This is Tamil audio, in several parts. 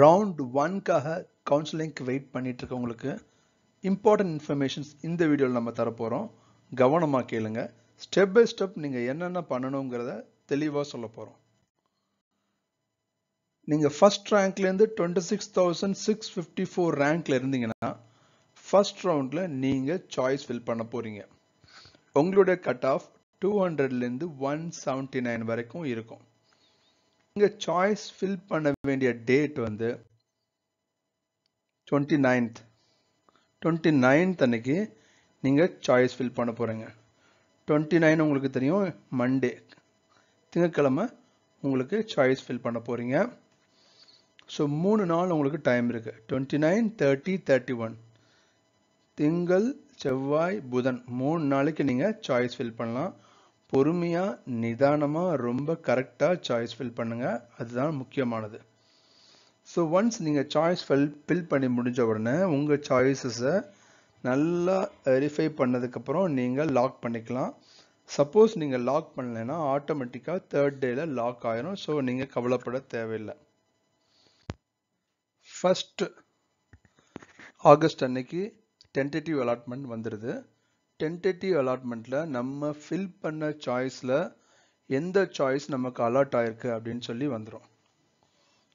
ரவுண்ட் ஒன்க்காக கவுன்சிலிங்க்கு வெயிட் பண்ணிட்டு இருக்கவங்களுக்கு இம்பார்ட்டன்ட் இன்ஃபர்மேஷன்ஸ் இந்த வீடியோவில் நம்ம தரப்போகிறோம் கவனமாக கேளுங்க ஸ்டெப் பை ஸ்டெப் நீங்கள் என்னென்ன பண்ணணுங்கிறத தெளிவாக சொல்ல போகிறோம் நீங்கள் ஃபஸ்ட் ரேங்க்லேருந்து twenty six thousand six fifty four ரேங்க்ல இருந்தீங்கன்னா ஃபஸ்ட் ரவுண்டில் நீங்கள் சாய்ஸ் ஃபில் பண்ண போகிறீங்க உங்களுடைய கட் ஆஃப் டூ ஹண்ட்ரட்லேருந்து ஒன் செவன்ட்டி நைன் வரைக்கும் இருக்கும் இங்க சாய்ஸ் ஃபில் பண்ண வேண்டிய டேட் வந்து டுவெண்ட்டி நைன்த் டுவெண்ட்டி நைன்த் அன்னைக்கு நீங்கள் சாய்ஸ் ஃபில் பண்ண போகிறீங்க டுவெண்ட்டி நைன் உங்களுக்கு தெரியும் மண்டே திங்கக்கிழமை உங்களுக்கு சாய்ஸ் ஃபில் பண்ண போகிறீங்க ஸோ மூணு நாள் உங்களுக்கு டைம் இருக்குது twenty nine thirty thirty one திங்கள் செவ்வாய் புதன் மூணு நாளைக்கு நீங்கள் சாய்ஸ் ஃபில் பண்ணலாம் பொறுமையாக நிதானமாக ரொம்ப கரெக்டாக சாய்ஸ் ஃபில் பண்ணுங்கள் அதுதான் முக்கியமானது ஸோ ஒன்ஸ் நீங்கள் சாய்ஸ் ஃபில் ஃபில் பண்ணி முடிஞ்ச உடனே உங்கள் சாய்ஸஸை நல்லா வெரிஃபை பண்ணதுக்கப்புறம் நீங்கள் லாக் பண்ணிக்கலாம் சப்போஸ் நீங்கள் லாக் பண்ணலைன்னா ஆட்டோமேட்டிக்காக தேர்ட் டேயில் லாக் ஆயிரும் ஸோ நீங்கள் கவலைப்பட தேவையில்லை ஃபஸ்ட்டு ஆகஸ்ட் அன்னைக்கு டென்டேட்டிவ் அலாட்மெண்ட் வந்துடுது டென்டேட்டிவ் அலாட்மெண்ட்டில் நம்ம ஃபில் பண்ண சாய்ஸில் எந்த சாய்ஸ் நமக்கு அலாட் ஆயிருக்கு அப்படின்னு சொல்லி வந்துடும்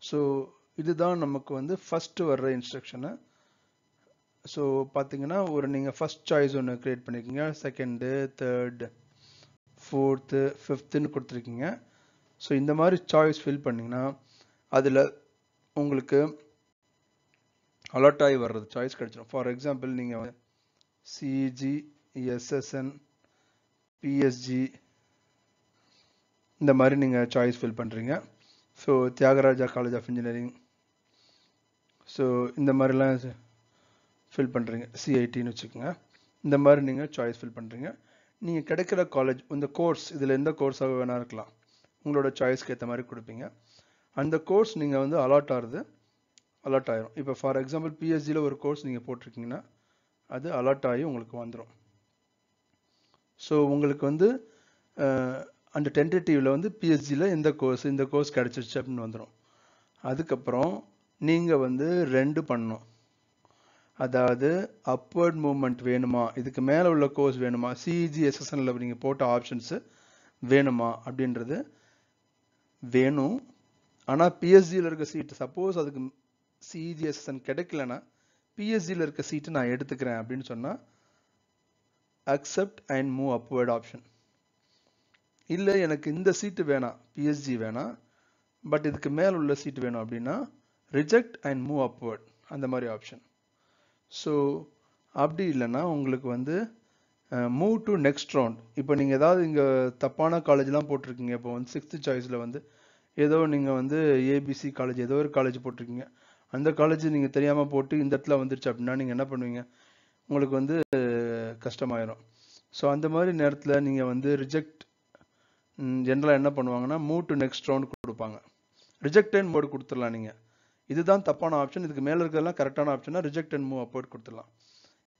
ஸோ இதுதான் நமக்கு வந்து ஃபஸ்ட்டு வர்ற இன்ஸ்ட்ரக்ஷனு ஸோ பார்த்தீங்கன்னா ஒரு நீங்கள் ஃபஸ்ட் சாய்ஸ் ஒன்று க்ரியேட் பண்ணிருக்கீங்க செகண்டு தேர்டு ஃபோர்த்து ஃபிஃப்த்துன்னு கொடுத்துருக்கீங்க ஸோ இந்த மாதிரி சாய்ஸ் ஃபில் பண்ணிங்கன்னா அதில் உங்களுக்கு அலர்ட் ஆகி வர்றது சாய்ஸ் கிடச்சிடும் ஃபார் எக்ஸாம்பிள் நீங்கள் சிஜி எஸ்எஸ்என் e பிஎஸ்ஜி இந்த மாதிரி நீங்கள் சாய்ஸ் ஃபில் பண்ணுறீங்க so Thiagaraja college of engineering so இந்த மாதிரிலாம் ஃபில் பண்ணுறீங்க சிஐடின்னு வச்சுக்கோங்க இந்த மாதிரி நீங்கள் சாய்ஸ் ஃபில் பண்ணுறீங்க நீங்கள் கிடைக்கிற காலேஜ் இந்த கோர்ஸ் இதில் எந்த கோர்ஸாக வேணால் இருக்கலாம் உங்களோட சாய்ஸ்க்கு ஏற்ற மாதிரி கொடுப்பீங்க அந்த கோர்ஸ் நீங்கள் வந்து அலாட் ஆகிறது அலாட் ஆயிரும் இப்போ ஃபார் எக்ஸாம்பிள் பிஎஸ்சியில் ஒரு கோர்ஸ் நீங்கள் போட்டிருக்கீங்கன்னா அது அலாட் ஆகி உங்களுக்கு வந்துடும் ஸோ உங்களுக்கு வந்து அந்த டென்டேட்டிவில் வந்து பிஎஸ்சியில் இந்த கோர்ஸ் இந்த கோர்ஸ் கிடச்சிருச்சு அப்படின்னு வந்துடும் அதுக்கப்புறம் நீங்கள் வந்து ரெண்டு பண்ணணும் அதாவது அப்வர்ட் மூமெண்ட் வேணுமா இதுக்கு மேலே உள்ள கோர்ஸ் வேணுமா சிஇஜி எஸ்எஸ்என்எல் e நீங்கள் போட்ட ஆப்ஷன்ஸு வேணுமா அப்படின்றது வேணும் ஆனால் பிஎஸ்சியில் இருக்க சீட்டு சப்போஸ் அதுக்கு சிஇஜி எஸ்எஸ்என் e கிடைக்கலன்னா பிஎஸ்சியில் இருக்க சீட்டு நான் எடுத்துக்கிறேன் அப்படின்னு சொன்னால் accept and move upward option இல்லை எனக்கு இந்த சீட்டு வேணாம் பிஎஸ்ஜி வேணாம் பட் இதுக்கு மேல் உள்ள சீட்டு வேணும் அப்படின்னா ரிஜெக்ட் அண்ட் மூவ் அப்வேர்ட் அந்த மாதிரி ஆப்ஷன் ஸோ அப்படி இல்லைன்னா உங்களுக்கு வந்து மூவ் டு நெக்ஸ்ட் ரவுண்ட் இப்போ நீங்கள் ஏதாவது இங்கே தப்பான காலேஜ்லாம் போட்டிருக்கீங்க இப்போ வந்து சிக்ஸ்த்து சாய்ஸில் வந்து ஏதோ நீங்கள் வந்து ஏபிசி காலேஜ் ஏதோ ஒரு காலேஜ் போட்டிருக்கீங்க அந்த காலேஜ் நீங்கள் தெரியாமல் போட்டு இந்த இடத்துல வந்துருச்சு அப்படின்னா நீங்கள் என்ன பண்ணுவீங்க உங்களுக்கு வந்து கஷ்டமாயிரும் ஸோ அந்த மாதிரி நேரத்தில் நீங்கள் வந்து ரிஜெக்ட் ஜென்ரலாக என்ன பண்ணுவாங்கன்னா மூ டு நெக்ஸ்ட் ரவுண்ட் கொடுப்பாங்க ரிஜெக்ட் அண்ட் மோடு கொடுத்துடலாம் நீங்கள் இதுதான் தப்பான ஆப்ஷன் இதுக்கு மேலே இருக்கிறதெல்லாம் கரெக்டான ஆப்ஷனாக ரிஜெக்ட் அண்ட் மூவ் அப்போர்ட் கொடுத்துடலாம்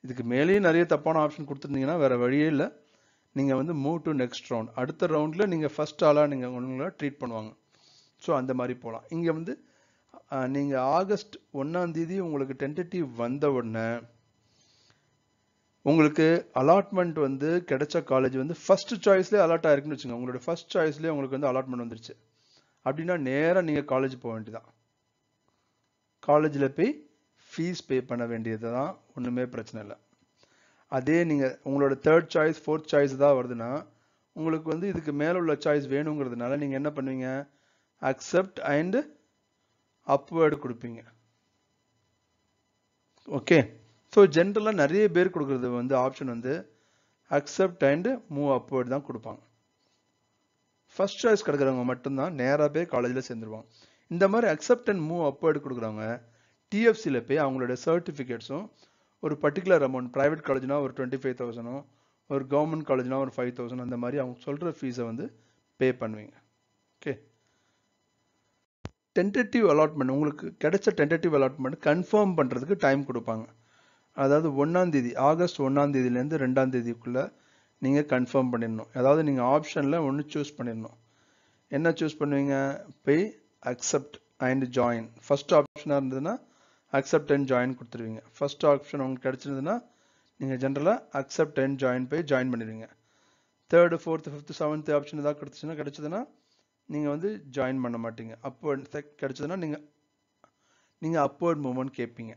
இதுக்கு மேலேயும் நிறைய தப்பான ஆப்ஷன் கொடுத்துருந்தீங்கன்னா வேறு வழியே இல்லை நீங்கள் வந்து மூவ் டு நெக்ஸ்ட் ரவுண்ட் அடுத்த ரவுண்டில் நீங்கள் ஃபஸ்ட் ஆளாக நீங்கள் உங்களை ட்ரீட் பண்ணுவாங்க ஸோ அந்த மாதிரி போகலாம் இங்கே வந்து நீங்கள் ஆகஸ்ட் ஒன்றாந்தேதி உங்களுக்கு டென்டேட்டிவ் வந்த உடனே உங்களுக்கு அலாட்மெண்ட் வந்து கிடைச்ச காலேஜ் வந்து ஃபர்ஸ்ட் சாய்ஸ்லேயே அலாட் ஆயிருக்குன்னு வச்சுங்க உங்களோட ஃபர்ஸ்ட் சாய்ஸ்லேயே உங்களுக்கு வந்து அலாட்மெண்ட் வந்துருச்சு அப்படின்னா நேராக நீங்கள் காலேஜ் போக வேண்டியதான் காலேஜில் போய் ஃபீஸ் பே பண்ண வேண்டியது தான் ஒன்றுமே பிரச்சனை இல்லை அதே நீங்கள் உங்களோட தேர்ட் சாய்ஸ் ஃபோர்த் சாய்ஸ் தான் வருதுன்னா உங்களுக்கு வந்து இதுக்கு மேலே உள்ள சாய்ஸ் வேணுங்கிறதுனால நீங்கள் என்ன பண்ணுவீங்க அக்செப்ட் அண்டு அப்வேர்டு கொடுப்பீங்க ஓகே ஸோ ஜென்ரலாக நிறைய பேர் கொடுக்குறது வந்து ஆப்ஷன் வந்து அக்செப்ட் அண்ட் மூவ் அப்வர்ட் தான் கொடுப்பாங்க ஃபர்ஸ்ட் சாய்ஸ் கிடக்கிறவங்க மட்டும்தான் நேராக போய் காலேஜில் சேர்ந்துருவாங்க இந்த மாதிரி அக்செப்ட் அண்ட் மூவ் அப்வர்டு கொடுக்குறவங்க டிஎஃப்சியில் போய் அவங்களோட சர்டிஃபிகேட்ஸும் ஒரு பர்டிகுலர் அமௌண்ட் ப்ரைவேட் காலேஜ்னா ஒரு டுவெண்ட்டி ஃபைவ் தௌசணும் ஒரு கவர்மெண்ட் காலேஜ்னா ஒரு ஃபைவ் தௌசண்ட் அந்த மாதிரி அவங்க சொல்கிற ஃபீஸை வந்து பே பண்ணுவீங்க ஓகே டென்டேட்டிவ் அலாட்மெண்ட் உங்களுக்கு கிடைச்ச டென்டேட்டிவ் அலாட்மெண்ட் கன்ஃபார்ம் பண்ணுறதுக்கு டைம் கொடுப்பாங்க அதாவது ஒன்றாம் தேதி ஆகஸ்ட் ஒன்றாம் தேதியிலேருந்து ரெண்டாம் தேதிக்குள்ளே நீங்கள் கன்ஃபார்ம் பண்ணிடணும் அதாவது நீங்கள் ஆப்ஷனில் ஒன்று சூஸ் பண்ணிடணும் என்ன சூஸ் பண்ணுவீங்க பே அக்செப்ட் அண்ட் ஜாயின் ஃபஸ்ட் ஆப்ஷனாக இருந்ததுன்னா அக்செப்ட் அண்ட் ஜாயின் கொடுத்துருவீங்க ஃபஸ்ட் ஆப்ஷன் உங்களுக்கு கிடச்சிருந்ததுன்னா நீங்கள் ஜென்ரலாக அக்செப்ட் அண்ட் ஜாயின் போய் ஜாயின் பண்ணிடுவீங்க third fourth fifth seventh option ஏதாவது கிடச்சிச்சுன்னா கிடச்சதுன்னா நீங்கள் வந்து ஜாயின் பண்ண மாட்டீங்க அப்போ கிடச்சதுன்னா நீங்கள் நீங்கள் அப்வர்ட் மூவ்மெண்ட் கேட்பீங்க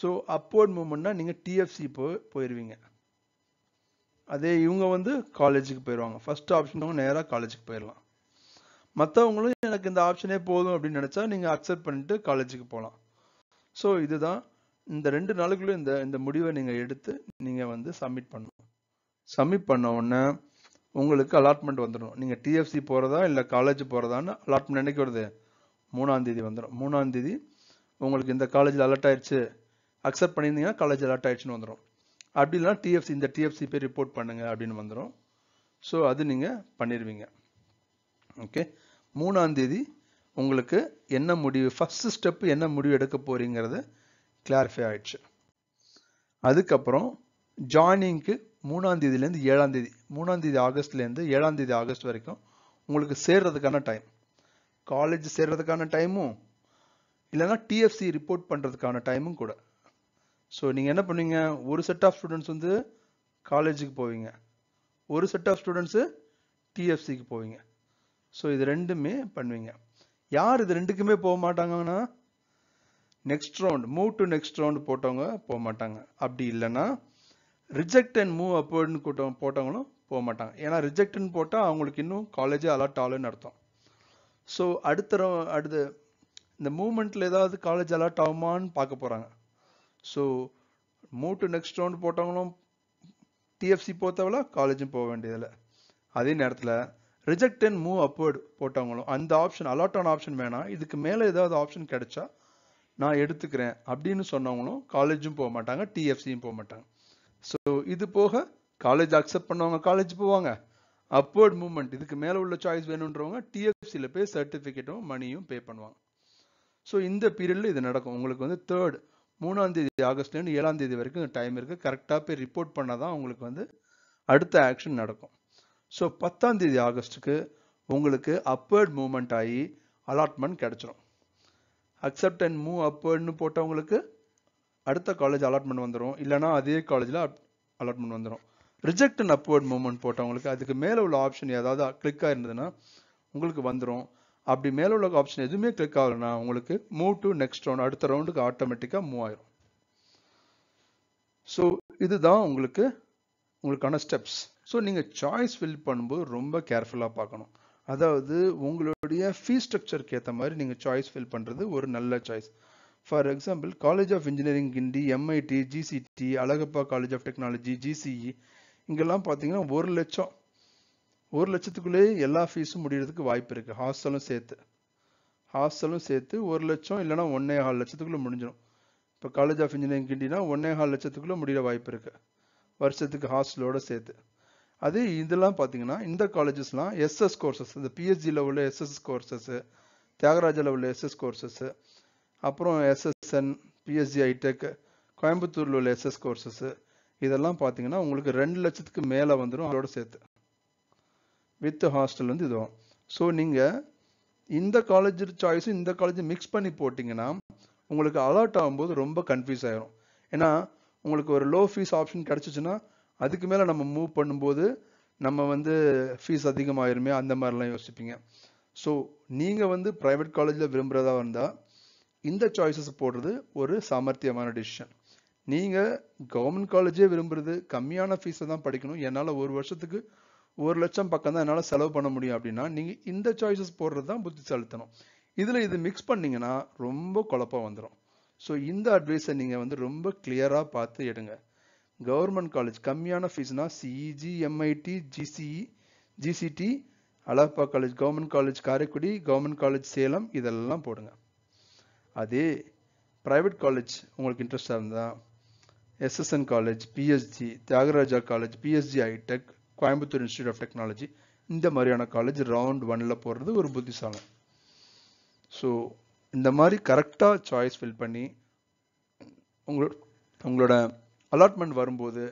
ஸோ அப்வர்ட் மூமெண்ட்னா நீங்கள் டிஎஃப்சி போய் போயிடுவீங்க அதே இவங்க வந்து காலேஜுக்கு போயிடுவாங்க ஃபஸ்ட் ஆப்ஷன் அவங்க நேராக காலேஜுக்கு போயிடலாம் மற்றவங்களும் எனக்கு இந்த ஆப்ஷனே போதும் அப்படின்னு நினச்சா நீங்கள் அக்செப்ட் பண்ணிட்டு காலேஜுக்கு போகலாம் ஸோ இதுதான் இந்த ரெண்டு நாளுக்குள்ளே இந்த இந்த முடிவை நீங்கள் எடுத்து நீங்கள் வந்து சப்மிட் பண்ணணும் சப்மிட் பண்ண உடனே உங்களுக்கு அலாட்மெண்ட் வந்துடும் நீங்கள் டிஎஃப்சி போகிறதா இல்லை காலேஜ் போகிறதான்னு அலாட்மெண்ட் நினைக்கிறது வருது மூணாந்தேதி வந்துடும் மூணாந்தேதி உங்களுக்கு இந்த காலேஜில் அலர்ட் ஆயிடுச்சு அக்செப்ட் பண்ணியிருந்தீங்கன்னா காலேஜ் அலாட் ஆகிடுச்சுன்னு வந்துடும் அப்படி இல்லைனா டிஎஃப்சி இந்த டிஎஃப்சி போய் ரிப்போர்ட் பண்ணுங்க அப்படின்னு வந்துடும் ஸோ அது நீங்கள் பண்ணிடுவீங்க ஓகே மூணாந்தேதி உங்களுக்கு என்ன முடிவு ஃபஸ்ட்டு ஸ்டெப்பு என்ன முடிவு எடுக்க போகிறீங்கிறது கிளாரிஃபை ஆயிடுச்சு அதுக்கப்புறம் ஜாயினிங்க்கு தேதி ஏழாந்தேதி மூணாந்தேதி ஆகஸ்ட்லேருந்து ஏழாந்தேதி ஆகஸ்ட் வரைக்கும் உங்களுக்கு சேர்றதுக்கான டைம் காலேஜ் சேர்றதுக்கான டைமும் இல்லைன்னா டிஎஃப்சி ரிப்போர்ட் பண்ணுறதுக்கான டைமும் கூட ஸோ நீங்கள் என்ன பண்ணுவீங்க ஒரு செட் ஆஃப் ஸ்டூடெண்ட்ஸ் வந்து காலேஜுக்கு போவீங்க ஒரு செட் ஆஃப் ஸ்டூடெண்ட்ஸு டிஎஃப்சிக்கு போவீங்க ஸோ இது ரெண்டுமே பண்ணுவீங்க யார் இது ரெண்டுக்குமே போக மாட்டாங்கன்னா next round move to next round போட்டவங்க போக மாட்டாங்க அப்படி இல்லைன்னா ரிஜெக்ட் அண்ட் மூவ் அப்போர்டுன்னு கூட்டம் போட்டவங்களும் போக மாட்டாங்க ஏன்னா ரிஜெக்ட்னு போட்டால் அவங்களுக்கு இன்னும் காலேஜே அலாட் ஆகலன்னு அர்த்தம் ஸோ அடுத்த அடுத்து இந்த மூமெண்ட்டில் ஏதாவது காலேஜ் அலாட் ஆகுமான்னு பார்க்க போகிறாங்க so move to next round போட்டவங்களும் டிஎஃப்சி போக காலேஜும் போக வேண்டியதில்லை அதே நேரத்தில் ரிஜெக்ட் அண்ட் மூவ் அப்வர்டு போட்டவங்களும் அந்த ஆப்ஷன் அலாட் ஆன ஆப்ஷன் வேணாம் இதுக்கு மேலே ஏதாவது ஆப்ஷன் கிடைச்சா நான் எடுத்துக்கிறேன் அப்படின்னு சொன்னவங்களும் காலேஜும் போக மாட்டாங்க டிஎஃப்சியும் போக மாட்டாங்க ஸோ இது போக காலேஜ் அக்செப்ட் பண்ணவங்க காலேஜ் போவாங்க அப்வர்ட் மூமெண்ட் இதுக்கு மேலே உள்ள சாய்ஸ் வேணுன்றவங்க டிஎஃப்சியில் போய் சர்டிஃபிகேட்டும் மணியும் பே பண்ணுவாங்க ஸோ இந்த பீரியடில் இது நடக்கும் உங்களுக்கு வந்து தேர்ட் மூணாம் தேதி ஆகஸ்ட்லேருந்து ஏழாம் தேதி வரைக்கும் டைம் இருக்குது கரெக்டாக போய் ரிப்போர்ட் பண்ணால் தான் உங்களுக்கு வந்து அடுத்த ஆக்ஷன் நடக்கும் ஸோ பத்தாம் தேதி ஆகஸ்ட்டுக்கு உங்களுக்கு அப்வேர்ட் மூமெண்ட் ஆகி அலாட்மெண்ட் கிடச்சிரும் அக்செப்ட் அண்ட் மூவ் அப்வேர்ட்னு போட்டவங்களுக்கு அடுத்த காலேஜ் அலாட்மெண்ட் வந்துடும் இல்லைனா அதே காலேஜில் அலாட்மெண்ட் வந்துடும் ரிஜெக்ட் அண்ட் அப்வேர்ட் மூமெண்ட் போட்டவங்களுக்கு அதுக்கு மேலே உள்ள ஆப்ஷன் ஏதாவது கிளிக்காக இருந்ததுன்னா உங்களுக்கு வந்துடும் அப்படி மேலே உள்ள ஆப்ஷன் எதுவுமே கிளிக் ஆகலைன்னா உங்களுக்கு மூவ் டு நெக்ஸ்ட் ரவுண்ட் அடுத்த ரவுண்டுக்கு ஆட்டோமேட்டிக்காக மூவ் ஆயிரும் ஸோ இதுதான் உங்களுக்கு உங்களுக்கான ஸ்டெப்ஸ் ஸோ நீங்கள் சாய்ஸ் ஃபில் பண்ணும்போது ரொம்ப கேர்ஃபுல்லாக பார்க்கணும் அதாவது உங்களுடைய ஃபீஸ் ஸ்ட்ரக்சருக்கு ஏற்ற மாதிரி நீங்கள் சாய்ஸ் ஃபில் பண்ணுறது ஒரு நல்ல choice for example college of engineering Guindy MIT GCT Alagappa college of technology GCE இங்கெல்லாம் பார்த்தீங்கன்னா ஒரு லட்சம் ஒரு லட்சத்துக்குள்ளேயே எல்லா ஃபீஸும் முடிகிறதுக்கு வாய்ப்பு இருக்குது ஹாஸ்டலும் சேர்த்து ஹாஸ்டலும் சேர்த்து ஒரு லட்சம் இல்லைனா ஒன்றே ஹால் லட்சத்துக்குள்ளே முடிஞ்சிடும் இப்போ காலேஜ் ஆஃப் இன்ஜினியரிங் கிண்டினா ஒன்றே ஹால் லட்சத்துக்குள்ளே முடிகிற வாய்ப்பு இருக்குது வருஷத்துக்கு ஹாஸ்டலோடு சேர்த்து அதே இதெல்லாம் பார்த்தீங்கன்னா இந்த காலேஜஸ்லாம் எஸ்எஸ் கோர்சஸ் இந்த பிஹெச்டி லெவலில் எஸ்எஸ் கோர்சஸ்ஸு தியாகராஜ லெவலில் எஸ்எஸ் கோர்சஸ்ஸு அப்புறம் எஸ்எஸ்என் பிஎஸ்சி ஐடெக் e கோயம்புத்தூரில் உள்ள எஸ்எஸ் கோர்சஸ்ஸு இதெல்லாம் பார்த்தீங்கன்னா உங்களுக்கு ரெண்டு லட்சத்துக்கு மேலே வந்துடும் அதோட சேர்த்து வித் ஹாஸ்டல் வந்து இதுவும் ஸோ நீங்கள் இந்த காலேஜ் சாய்ஸும் இந்த காலேஜ் மிக்ஸ் பண்ணி போட்டிங்கன்னா உங்களுக்கு அலாட் ஆகும்போது ரொம்ப கன்ஃபியூஸ் ஆயிரும் ஏன்னா உங்களுக்கு ஒரு லோ ஃபீஸ் ஆப்ஷன் கிடச்சிச்சுன்னா அதுக்கு மேலே நம்ம மூவ் பண்ணும்போது நம்ம வந்து ஃபீஸ் அதிகமாகிருமே அந்த மாதிரிலாம் யோசிப்பீங்க ஸோ நீங்கள் வந்து ப்ரைவேட் காலேஜில் விரும்புகிறதா இருந்தால் இந்த சாய்ஸஸ் போடுறது ஒரு சாமர்த்தியமான டிசிஷன் நீங்கள் கவர்மெண்ட் காலேஜே விரும்புகிறது கம்மியான ஃபீஸை தான் படிக்கணும் என்னால் ஒரு வருஷத்துக்கு ஒரு லட்சம் பக்கம் தான் என்னால் செலவு பண்ண முடியும் அப்படின்னா நீங்கள் இந்த சாய்ஸஸ் போடுறது தான் புத்தி செலுத்தணும் இதில் இது மிக்ஸ் பண்ணிங்கன்னா ரொம்ப குழப்பம் வந்துடும் ஸோ இந்த அட்வைஸை நீங்கள் வந்து ரொம்ப கிளியராக பார்த்து எடுங்க கவர்மெண்ட் காலேஜ் கம்மியான ஃபீஸ்னால் CEG MIT GCE GCT Alagappa college government college Karaikudi government college Salem இதெல்லாம் போடுங்க அதே ப்ரைவேட் காலேஜ் உங்களுக்கு இன்ட்ரெஸ்டாக இருந்தால் SSN college PSG Thiagaraja college PSG hitech Coimbatore institute of technology இந்த மாதிரியான காலேஜ் ரவுண்ட் ஒன்ல போகிறது ஒரு புத்திசாலம் ஸோ இந்த மாதிரி கரெக்டாக சாய்ஸ் ஃபில் பண்ணி உங்களோட உங்களோட அலாட்மெண்ட் வரும்போது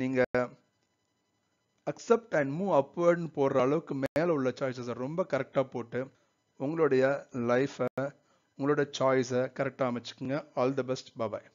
நீங்கள் அக்செப்ட் அண்ட் மூவ் அப்வர்ட்னு போடுற அளவுக்கு மேலே உள்ள சாய்ஸஸை ரொம்ப கரெக்டாக போட்டு உங்களுடைய லைஃப்பை உங்களோட சாய்ஸை கரெக்டாக அமைச்சுக்குங்க ஆல் த பெஸ்ட் பாபாய்